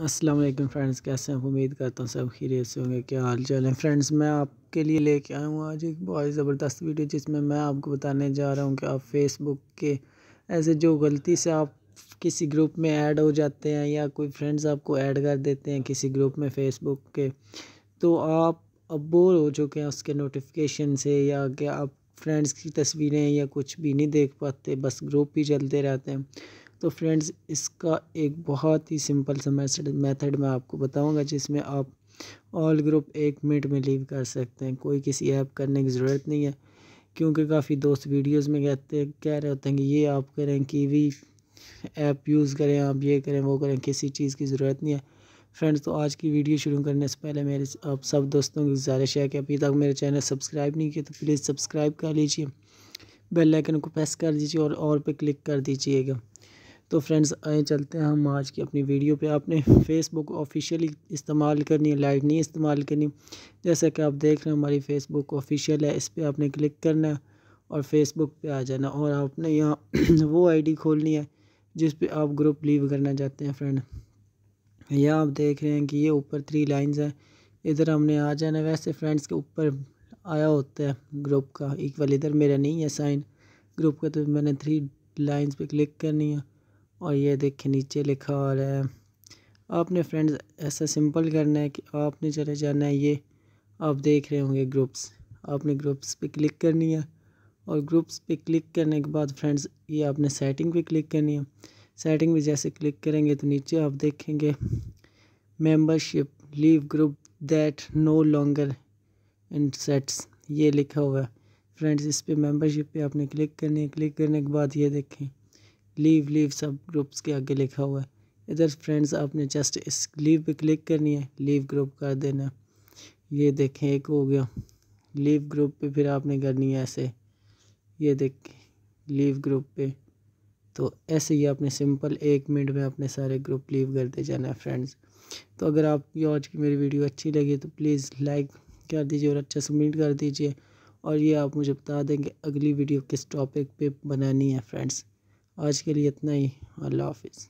अस्सलाम वालेकुम फ्रेंड्स कैसे हैं उम्मीद करता हूँ सब खीरे से होंगे क्या हाल चाल है फ्रेंड्स मैं आपके लिए लेके आया हूँ आज एक बहुत ही ज़बरदस्त वीडियो जिसमें मैं आपको बताने जा रहा हूँ कि आप फेसबुक के ऐसे जो गलती से आप किसी ग्रुप में ऐड हो जाते हैं या कोई फ्रेंड्स आपको ऐड कर देते हैं किसी ग्रुप में फेसबुक के तो आप अब बोर हो चुके हैं उसके नोटिफिकेशन से या कि आप फ्रेंड्स की तस्वीरें या कुछ भी नहीं देख पाते बस ग्रुप ही चलते रहते हैं तो फ्रेंड्स इसका एक बहुत ही सिंपल सा मैथड मैं आपको बताऊंगा जिसमें आप ऑल ग्रुप एक मिनट में लीव कर सकते हैं कोई किसी ऐप करने की ज़रूरत नहीं है क्योंकि काफ़ी दोस्त वीडियोस में कहते कह रहे होते हैं कि ये आप करें कि वी ऐप यूज़ करें आप ये करें वो करें किसी चीज़ की ज़रूरत नहीं है फ्रेंड्स तो आज की वीडियो शुरू करने से पहले मेरे आप सब दोस्तों की गुजारिश है कि अभी तक मेरे चैनल सब्सक्राइब नहीं किया तो प्लीज़ सब्सक्राइब कर लीजिए बेल आइकन को प्रेस कर दीजिए और और पे क्लिक कर दीजिएगा तो फ्रेंड्स आए चलते हैं हम आज की अपनी वीडियो पे आपने फेसबुक ऑफिशियली इस्तेमाल करनी है लाइव नहीं इस्तेमाल करनी जैसा कि आप देख रहे हैं हमारी फ़ेसबुक ऑफिशियल है इस पर आपने क्लिक करना है और फेसबुक पे आ जाना और आपने यहाँ वो आईडी खोलनी है जिस पे आप ग्रुप लीव करना चाहते हैं फ्रेंड यहाँ आप देख रहे हैं कि ये ऊपर थ्री लाइन्स हैं इधर हमने आ जाना वैसे फ्रेंड्स के ऊपर आया होता है ग्रुप का इक्वल इधर मेरा नहीं है साइन ग्रुप का तो मैंने थ्री लाइन्स पर क्लिक करनी है और ये देखिए नीचे लिखा रहा है आपने फ्रेंड्स ऐसा सिंपल करना है कि आपने चले जाना है ये आप देख रहे होंगे ग्रुप्स आपने ग्रुप्स पे क्लिक करनी है और ग्रुप्स पे क्लिक करने के बाद फ्रेंड्स ये आपने सेटिंग पे क्लिक करनी है सेटिंग में जैसे क्लिक करेंगे तो नीचे आप देखेंगे membership leave group that no longer in sets ये लिखा हुआ है फ्रेंड्स इस पर मेम्बरशिप पर आपने क्लिक करनी है क्लिक करने के बाद ये देखें लीव लीव सब ग्रुप्स के आगे लिखा हुआ है इधर फ्रेंड्स आपने जस्ट इस लीव पे क्लिक करनी है लीव ग्रुप कर देना ये देखें एक हो गया लीव ग्रुप पे फिर आपने करनी है ऐसे ये देख लीव ग्रुप पे तो ऐसे ही आपने सिंपल एक मिनट में अपने सारे ग्रुप लीव करते जाना है फ्रेंड्स तो अगर आपकी आज की मेरी वीडियो अच्छी लगी तो प्लीज़ लाइक कर दीजिए और अच्छा सबमिट कर दीजिए और ये आप मुझे बता दें कि अगली वीडियो किस टॉपिक पे बनानी है फ्रेंड्स आज के लिए इतना ही अल्लाह हाफिज़